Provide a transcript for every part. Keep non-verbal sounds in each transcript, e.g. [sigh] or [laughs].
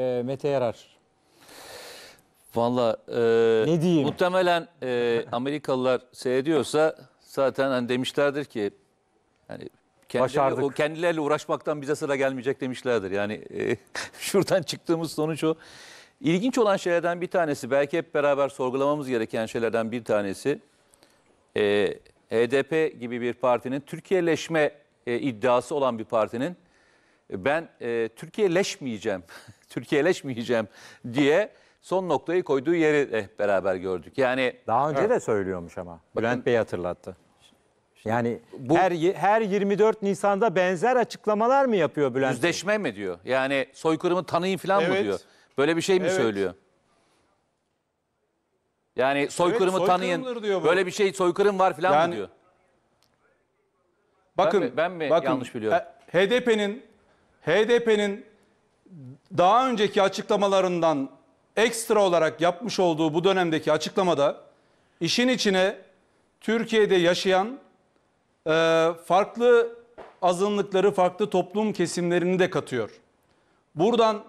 e, Mete Yarar? Valla e, ne diyeyim? muhtemelen e, Amerikalılar seyrediyorsa zaten hani demişlerdir ki yani kendileri, o kendilerle uğraşmaktan bize sıra gelmeyecek demişlerdir. Yani e, [laughs] şuradan çıktığımız sonuç o. İlginç olan şeylerden bir tanesi belki hep beraber sorgulamamız gereken şeylerden bir tanesi e, HDP e gibi bir partinin Türkiyeleşme e, iddiası olan bir partinin ben e, Türkiye'leşmeyeceğim [laughs] [laughs] Türkiyeleşmeyeceğim diye son noktayı koyduğu yeri de beraber gördük. Yani Daha önce de söylüyormuş ama. Bülent Bey hatırlattı. Yani bu- her her 24 Nisan'da benzer açıklamalar mı yapıyor Bülent Bey? yüzleşme mi diyor? Yani soykırımı tanıyın falan mı diyor? Böyle bir şey mi Evet. söylüyor? Yani soykırımı tanıyın. diyor Böyle bir şey soykırım var falan Yani- mı diyor? Bakın, Ben mi- ben mi yanlış biliyorum? E, HDP'nin HDP'nin daha önceki açıklamalarından ekstra olarak yapmış olduğu bu dönemdeki açıklamada işin içine Türkiye'de yaşayan e, farklı azınlıkları, farklı toplum kesimlerini de katıyor. Buradan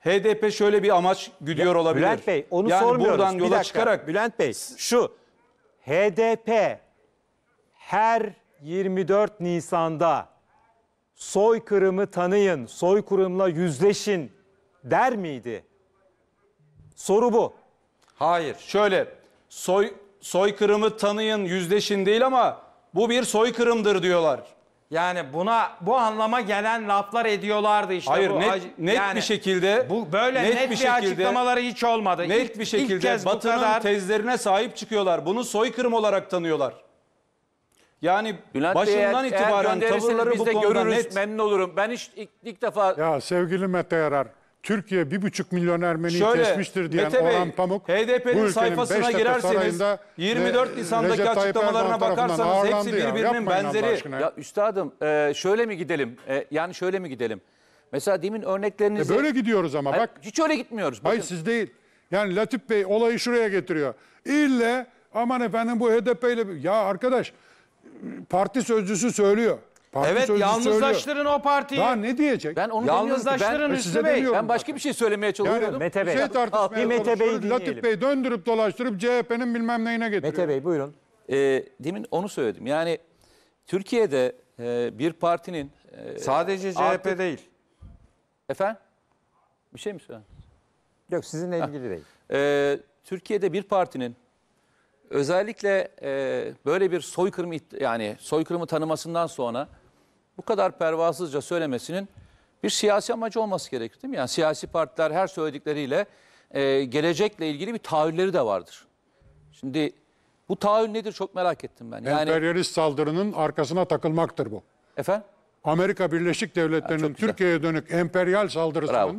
HDP şöyle bir amaç güdüyor olabilir. Bülent Bey onu yani sormuyoruz. buradan bir yola dakika. çıkarak. Bülent Bey şu HDP her 24 Nisan'da soykırımı tanıyın, soykırımla yüzleşin der miydi? Soru bu. Hayır. Şöyle soy soykırımı tanıyın, yüzleşin değil ama bu bir soykırımdır diyorlar. Yani buna bu anlama gelen laflar ediyorlardı işte Hayır, bu. net, net yani, bir şekilde bu böyle net, net bir, şekilde, açıklamaları hiç olmadı. Net ilk, bir şekilde ilk Batı'nın kadar... tezlerine sahip çıkıyorlar. Bunu soykırım olarak tanıyorlar. Yani Bülent başından Bey, itibaren eğer tavırları biz bu de konuda görürüz, net. Memnun olurum. Ben hiç ilk, ilk defa... Ya sevgili Mete Yarar, Türkiye bir buçuk milyon Ermeni'yi Şöyle, kesmiştir diyen Mete Bey, Orhan Pamuk, HDP'nin sayfasına girerseniz 24 e, Nisan'daki açıklamalarına bakarsanız hepsi birbirinin ya, benzeri. Ya üstadım e, şöyle mi gidelim? E, yani şöyle mi gidelim? Mesela demin örneklerinizi... E böyle gidiyoruz ama bak. Hiç öyle gitmiyoruz. Bakın. Hayır siz değil. Yani Latif Bey olayı şuraya getiriyor. İlle aman efendim bu HDP ile... Ya arkadaş parti sözcüsü söylüyor. Parti evet sözcüsü yalnızlaştırın söylüyor. o partiyi. Daha ne diyecek? Ben onu yalnızlaştırın ben, Hüsnü Bey. Ben başka bir şey söylemeye çalışıyordum. Yani, Mete Bey. Şey, şey tartışmaya Mete Bey Latif Bey döndürüp dolaştırıp CHP'nin bilmem neyine getiriyor. Mete Bey buyurun. E, demin onu söyledim. Yani Türkiye'de e, bir partinin... E, Sadece CHP artık... değil. Efendim? Bir şey mi söyledin? Yok sizinle ilgili ha. değil. E, Türkiye'de bir partinin Özellikle e, böyle bir soykırım yani soykırımı tanımasından sonra bu kadar pervasızca söylemesinin bir siyasi amacı olması gerekir değil mi? Yani siyasi partiler her söyledikleriyle e, gelecekle ilgili bir taahhütleri de vardır. Şimdi bu taahhüt nedir çok merak ettim ben. Yani, Emperyalist saldırının arkasına takılmaktır bu. Efendim? Amerika Birleşik Devletleri'nin Türkiye'ye dönük emperyal saldırısının Bravo.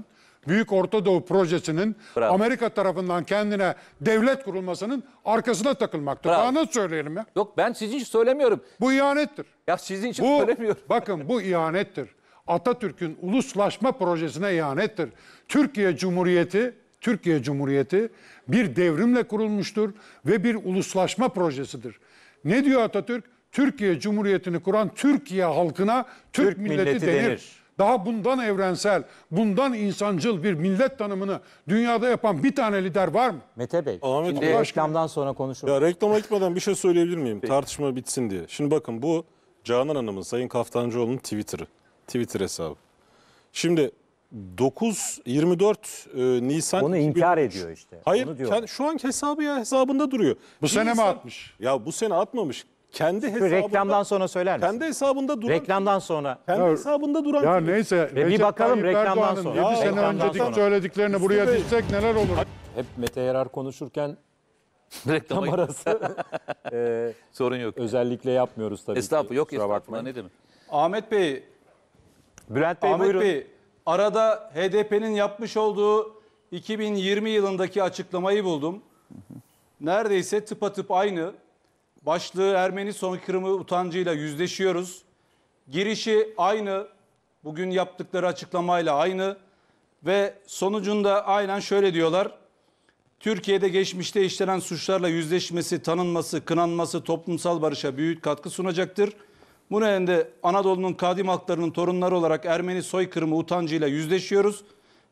Büyük Orta Doğu projesinin Bravo. Amerika tarafından kendine devlet kurulmasının arkasına takılmaktır. Bravo. Daha nasıl söyleyelim ya? Yok ben sizin için söylemiyorum. Bu ihanettir. Ya sizin için bu, söylemiyorum. Bakın bu ihanettir. Atatürk'ün uluslaşma projesine ihanettir. Türkiye Cumhuriyeti Türkiye Cumhuriyeti bir devrimle kurulmuştur ve bir uluslaşma projesidir. Ne diyor Atatürk? Türkiye Cumhuriyeti'ni kuran Türkiye halkına Türk, Türk milleti, milleti denir. denir daha bundan evrensel, bundan insancıl bir millet tanımını dünyada yapan bir tane lider var mı? Mete Bey, Ahmet şimdi reklamdan sonra konuşuruz. Ya reklama gitmeden bir şey söyleyebilir miyim? Tartışma bitsin diye. Şimdi bakın bu Canan Hanım'ın, Sayın Kaftancıoğlu'nun Twitter'ı. Twitter hesabı. Şimdi 9 24 e, Nisan Onu inkar 2013. ediyor işte. Hayır, diyor. kend- şu an hesabı ya hesabında duruyor. Bu sene mi atmış? Ya bu sene atmamış kendi hesabında reklamdan sonra söyler misin? Kendi hesabında duran reklamdan sonra kendi Ya- hesabında duran Ya neyse. Ve bir bakalım Tayyip reklamdan sonra. Ya, 7 sene reklamdan önceki sonra. söylediklerini buraya Bey. dizsek neler olur? Hep Mete Yarar konuşurken [laughs] reklam Reklama arası [laughs] e, sorun yok. özellikle yapmıyoruz tabii Estağfurullah yok Kusura estağfurullah ne demek. Ahmet Bey, Bülent Bey Ahmet buyurun. Bey arada HDP'nin yapmış olduğu 2020 yılındaki açıklamayı buldum. Neredeyse tıpatıp aynı. Başlığı Ermeni soykırımı utancıyla yüzleşiyoruz. Girişi aynı, bugün yaptıkları açıklamayla aynı ve sonucunda aynen şöyle diyorlar. Türkiye'de geçmişte işlenen suçlarla yüzleşmesi, tanınması, kınanması toplumsal barışa büyük katkı sunacaktır. Bu nedenle Anadolu'nun kadim halklarının torunları olarak Ermeni soykırımı utancıyla yüzleşiyoruz.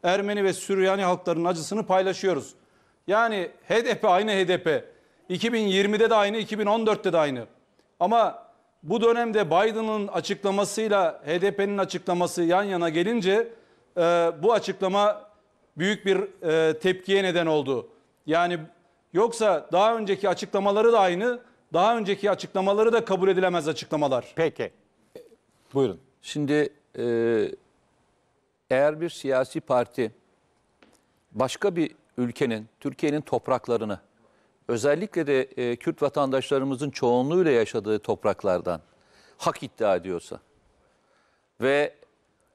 Ermeni ve Süryani halklarının acısını paylaşıyoruz. Yani HDP aynı HDP. 2020'de de aynı, 2014'te de aynı. Ama bu dönemde Biden'ın açıklamasıyla HDP'nin açıklaması yan yana gelince e, bu açıklama büyük bir e, tepkiye neden oldu. Yani yoksa daha önceki açıklamaları da aynı, daha önceki açıklamaları da kabul edilemez açıklamalar. Peki. Buyurun. Şimdi e, eğer bir siyasi parti başka bir ülkenin, Türkiye'nin topraklarını özellikle de e, Kürt vatandaşlarımızın çoğunluğuyla yaşadığı topraklardan hak iddia ediyorsa ve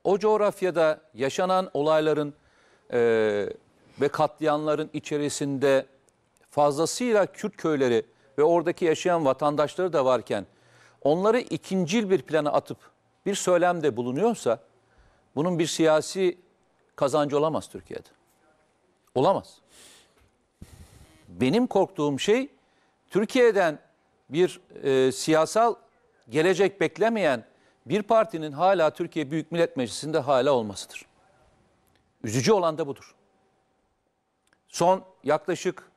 o coğrafyada yaşanan olayların e, ve katliamların içerisinde fazlasıyla Kürt köyleri ve oradaki yaşayan vatandaşları da varken onları ikincil bir plana atıp bir söylemde bulunuyorsa bunun bir siyasi kazancı olamaz Türkiye'de. Olamaz. Benim korktuğum şey Türkiye'den bir e, siyasal gelecek beklemeyen bir partinin hala Türkiye Büyük Millet Meclisi'nde hala olmasıdır. Üzücü olan da budur. Son yaklaşık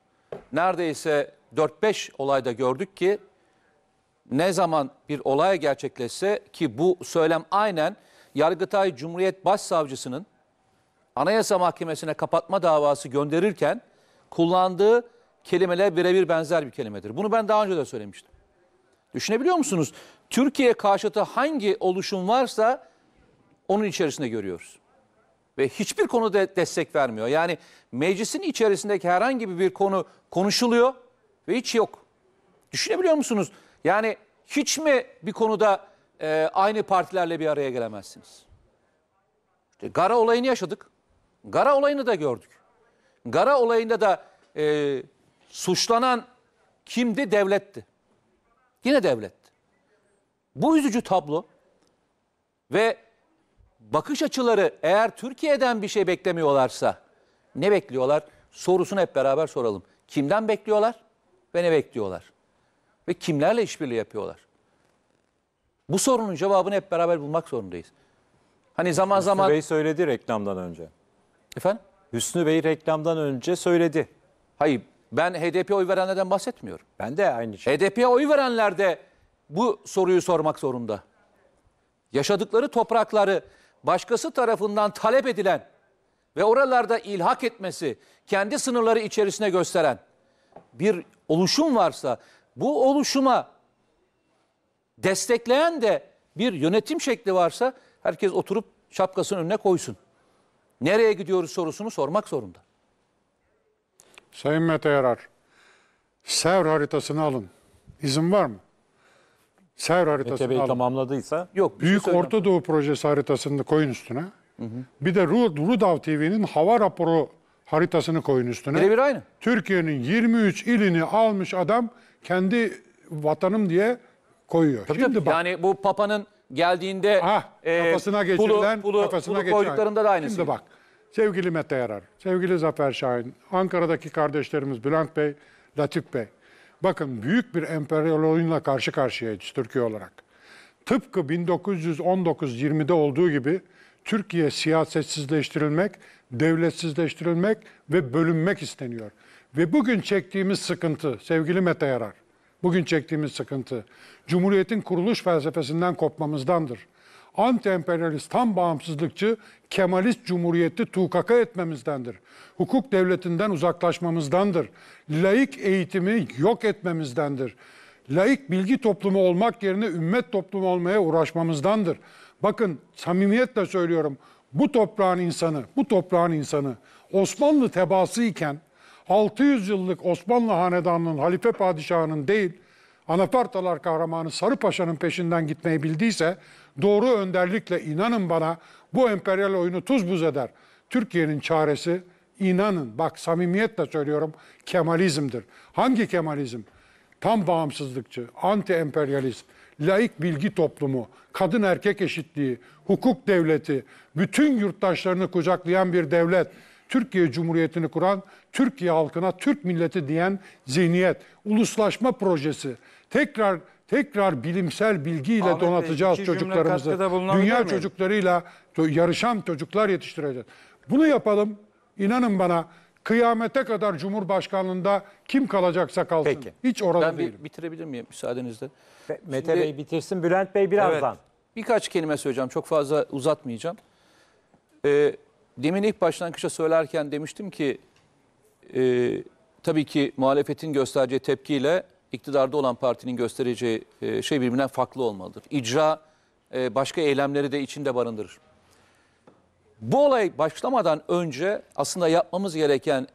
neredeyse 4-5 olayda gördük ki ne zaman bir olay gerçekleşse ki bu söylem aynen Yargıtay Cumhuriyet Başsavcısının Anayasa Mahkemesi'ne kapatma davası gönderirken kullandığı kelimeler birebir benzer bir kelimedir. Bunu ben daha önce de söylemiştim. Düşünebiliyor musunuz? Türkiye karşıtı hangi oluşum varsa onun içerisinde görüyoruz. Ve hiçbir konuda destek vermiyor. Yani meclisin içerisindeki herhangi bir konu konuşuluyor ve hiç yok. Düşünebiliyor musunuz? Yani hiç mi bir konuda e, aynı partilerle bir araya gelemezsiniz? İşte Gara olayını yaşadık. Gara olayını da gördük. Gara olayında da e, Suçlanan kimdi? Devletti. Yine devletti. Bu üzücü tablo ve bakış açıları eğer Türkiye'den bir şey beklemiyorlarsa ne bekliyorlar? Sorusunu hep beraber soralım. Kimden bekliyorlar ve ne bekliyorlar? Ve kimlerle işbirliği yapıyorlar? Bu sorunun cevabını hep beraber bulmak zorundayız. Hani zaman Hüsnü zaman... Bey söyledi reklamdan önce. Efendim? Hüsnü Bey reklamdan önce söyledi. Hayır ben HDP'ye oy verenlerden bahsetmiyorum. Ben de aynı şey. HDP'ye oy verenler de bu soruyu sormak zorunda. Yaşadıkları toprakları başkası tarafından talep edilen ve oralarda ilhak etmesi, kendi sınırları içerisine gösteren bir oluşum varsa bu oluşuma destekleyen de bir yönetim şekli varsa herkes oturup şapkasının önüne koysun. Nereye gidiyoruz sorusunu sormak zorunda. Sayın Mete Yarar, Sevr haritasını alın. İzin var mı? Sevr haritasını Mete Bey alın. tamamladıysa şey yok. Şey Büyük şey Orta Doğu Projesi haritasını koyun üstüne. Hı hı. Bir de Rudav TV'nin hava raporu haritasını koyun üstüne. Birebir aynı. Türkiye'nin 23 ilini almış adam kendi vatanım diye koyuyor. Tabii Şimdi tabii. bak. Yani bu Papa'nın geldiğinde ah, kafasına e, geçirilen, pulu, pulu, kafasına pulu geçirilen. koyduklarında da aynısı. Şimdi bak Sevgili Mete Yarar, sevgili Zafer Şahin, Ankara'daki kardeşlerimiz Bülent Bey, Latif Bey. Bakın büyük bir emperyal oyunla karşı karşıyayız Türkiye olarak. Tıpkı 1919-20'de olduğu gibi Türkiye siyasetsizleştirilmek, devletsizleştirilmek ve bölünmek isteniyor. Ve bugün çektiğimiz sıkıntı, sevgili Mete Yarar, bugün çektiğimiz sıkıntı, Cumhuriyet'in kuruluş felsefesinden kopmamızdandır anti-emperyalist, tam bağımsızlıkçı, Kemalist Cumhuriyeti tukaka etmemizdendir. Hukuk devletinden uzaklaşmamızdandır. Laik eğitimi yok etmemizdendir. Laik bilgi toplumu olmak yerine ümmet toplumu olmaya uğraşmamızdandır. Bakın samimiyetle söylüyorum bu toprağın insanı, bu toprağın insanı Osmanlı tebası iken 600 yıllık Osmanlı hanedanının, halife padişahının değil, Anapartalar kahramanı Sarı Paşa'nın peşinden gitmeyi bildiyse doğru önderlikle inanın bana bu emperyal oyunu tuz buz eder. Türkiye'nin çaresi inanın bak samimiyetle söylüyorum Kemalizmdir. Hangi Kemalizm? Tam bağımsızlıkçı, anti emperyalist, laik bilgi toplumu, kadın erkek eşitliği, hukuk devleti, bütün yurttaşlarını kucaklayan bir devlet, Türkiye Cumhuriyeti'ni kuran, Türkiye halkına Türk milleti diyen zihniyet, uluslaşma projesi, tekrar tekrar bilimsel bilgiyle Ahmet donatacağız Bey, çocuklarımızı. Dünya miyim? çocuklarıyla yarışan çocuklar yetiştireceğiz. Bunu yapalım. İnanın bana kıyamete kadar Cumhurbaşkanlığında kim kalacaksa kalsın. Peki. Hiç orada değilim. Ben bitirebilir miyim müsaadenizle? Be Mete Şimdi, Bey bitirsin, Bülent Bey birazdan. Evet, birkaç kelime söyleyeceğim. Çok fazla uzatmayacağım. Ee, demin ilk başlangıçta söylerken demiştim ki e, tabii ki muhalefetin göstereceği tepkiyle iktidarda olan partinin göstereceği e, şey birbirinden farklı olmalıdır. İcra e, başka eylemleri de içinde barındırır. Bu olay başlamadan önce aslında yapmamız gereken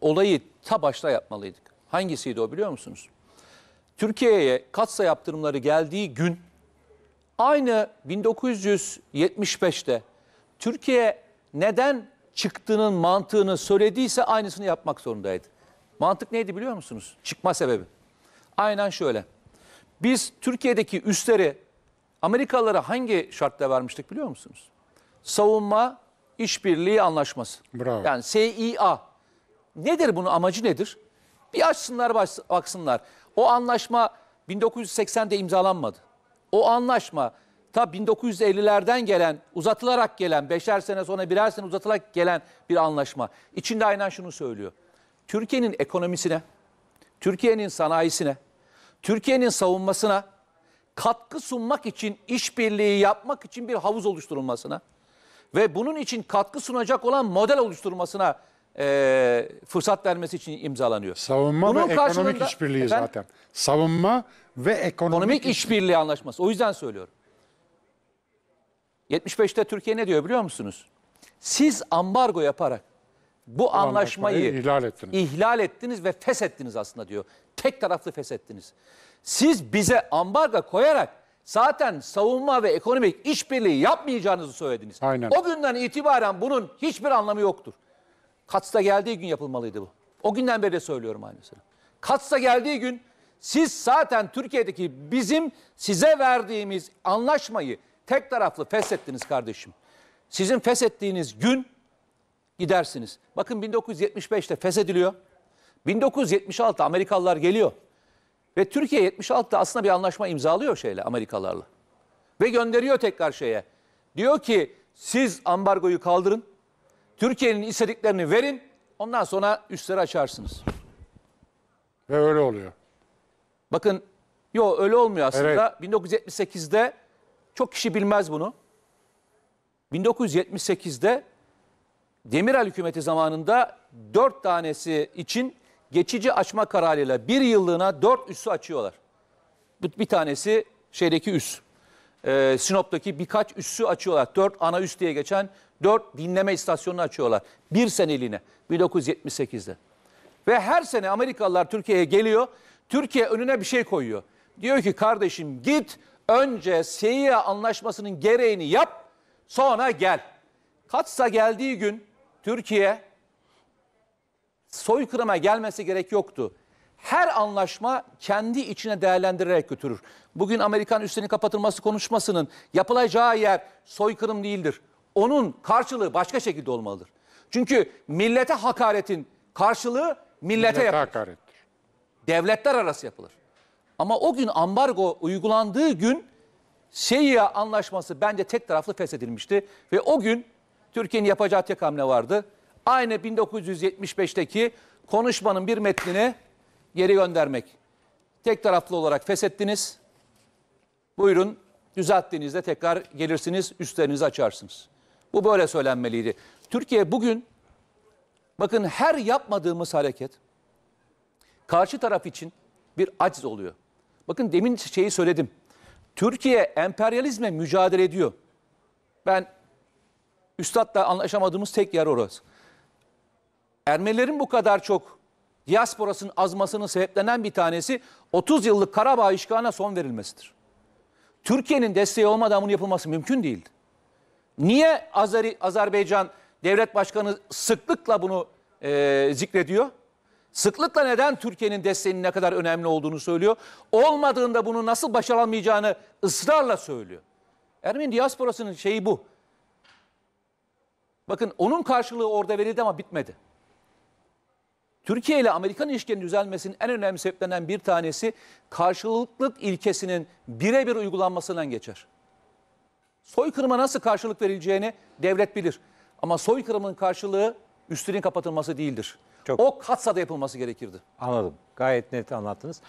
olayı ta başta yapmalıydık. Hangisiydi o biliyor musunuz? Türkiye'ye katsa yaptırımları geldiği gün aynı 1975'te Türkiye neden çıktığının mantığını söylediyse aynısını yapmak zorundaydı. Mantık neydi biliyor musunuz? Çıkma sebebi. Aynen şöyle. Biz Türkiye'deki üstleri Amerikalılara hangi şartla vermiştik biliyor musunuz? Savunma işbirliği Anlaşması. Bravo. Yani SİA. Nedir bunun amacı nedir? Bir açsınlar baksınlar. O anlaşma 1980'de imzalanmadı. O anlaşma ta 1950'lerden gelen, uzatılarak gelen, beşer sene sonra birer sene uzatılarak gelen bir anlaşma. İçinde aynen şunu söylüyor. Türkiye'nin ekonomisine, Türkiye'nin sanayisine, Türkiye'nin savunmasına katkı sunmak için, işbirliği yapmak için bir havuz oluşturulmasına ve bunun için katkı sunacak olan model oluşturulmasına e, fırsat vermesi için imzalanıyor. Savunma Bunun ve ekonomik işbirliği efendim, zaten. Savunma ve ekonomik, ekonomik işbirliği anlaşması. O yüzden söylüyorum. 75'te Türkiye ne diyor biliyor musunuz? Siz ambargo yaparak bu anlaşmayı, anlaşmayı ihlal, ettiniz. ihlal ettiniz ve feshettiniz aslında diyor. Tek taraflı feshettiniz. Siz bize ambarga koyarak zaten savunma ve ekonomik işbirliği yapmayacağınızı söylediniz. Aynen. O günden itibaren bunun hiçbir anlamı yoktur. Kats'ta geldiği gün yapılmalıydı bu. O günden beri de söylüyorum aynı aynısını. Kats'ta geldiği gün siz zaten Türkiye'deki bizim size verdiğimiz anlaşmayı tek taraflı feshettiniz kardeşim. Sizin feshettiğiniz gün gidersiniz. Bakın 1975'te feshediliyor. 1976 Amerikalılar geliyor. Ve Türkiye 76'da aslında bir anlaşma imzalıyor şeyle Amerikalılarla Ve gönderiyor tekrar şeye. Diyor ki siz ambargoyu kaldırın. Türkiye'nin istediklerini verin. Ondan sonra üstleri açarsınız. Ve öyle oluyor. Bakın yo öyle olmuyor aslında. Evet. 1978'de çok kişi bilmez bunu. 1978'de Demirel hükümeti zamanında 4 tanesi için geçici açma kararıyla bir yıllığına 4 üssü açıyorlar. Bir tanesi şeydeki üs. Ee, Sinop'taki birkaç üssü açıyorlar. 4 ana üs diye geçen 4 dinleme istasyonunu açıyorlar. Bir seneliğine 1978'de. Ve her sene Amerikalılar Türkiye'ye geliyor. Türkiye önüne bir şey koyuyor. Diyor ki kardeşim git önce CIA anlaşmasının gereğini yap sonra gel. Katsa geldiği gün Türkiye soykırıma gelmesi gerek yoktu. Her anlaşma kendi içine değerlendirerek götürür. Bugün Amerikan üslerinin kapatılması konuşmasının yapılacağı yer soykırım değildir. Onun karşılığı başka şekilde olmalıdır. Çünkü millete hakaretin karşılığı millete, millete yapılır. hakarettir. Devletler arası yapılır. Ama o gün ambargo uygulandığı gün Şeyya anlaşması bence tek taraflı feshedilmişti ve o gün Türkiye'nin yapacağı tek hamle vardı. Aynı 1975'teki konuşmanın bir metnini geri göndermek. Tek taraflı olarak feshettiniz. Buyurun düzelttiğinizde tekrar gelirsiniz, üstlerinizi açarsınız. Bu böyle söylenmeliydi. Türkiye bugün bakın her yapmadığımız hareket karşı taraf için bir aciz oluyor. Bakın demin şeyi söyledim. Türkiye emperyalizme mücadele ediyor. Ben Üstad'la anlaşamadığımız tek yer orası. Ermenilerin bu kadar çok diasporasının azmasının sebeplenen bir tanesi 30 yıllık Karabağ işgalına son verilmesidir. Türkiye'nin desteği olmadan bunun yapılması mümkün değildi. Niye Azeri, Azerbaycan devlet başkanı sıklıkla bunu e, zikrediyor? Sıklıkla neden Türkiye'nin desteğinin ne kadar önemli olduğunu söylüyor? Olmadığında bunu nasıl başaramayacağını ısrarla söylüyor. Ermeni diasporasının şeyi bu. Bakın onun karşılığı orada verildi ama bitmedi. Türkiye ile Amerikan ilişkilerinin düzelmesinin en önemli sebeplerinden bir tanesi karşılıklılık ilkesinin birebir uygulanmasından geçer. Soykırıma nasıl karşılık verileceğini devlet bilir. Ama soykırımın karşılığı üstlerin kapatılması değildir. Çok... O da yapılması gerekirdi. Anladım. Gayet net anlattınız.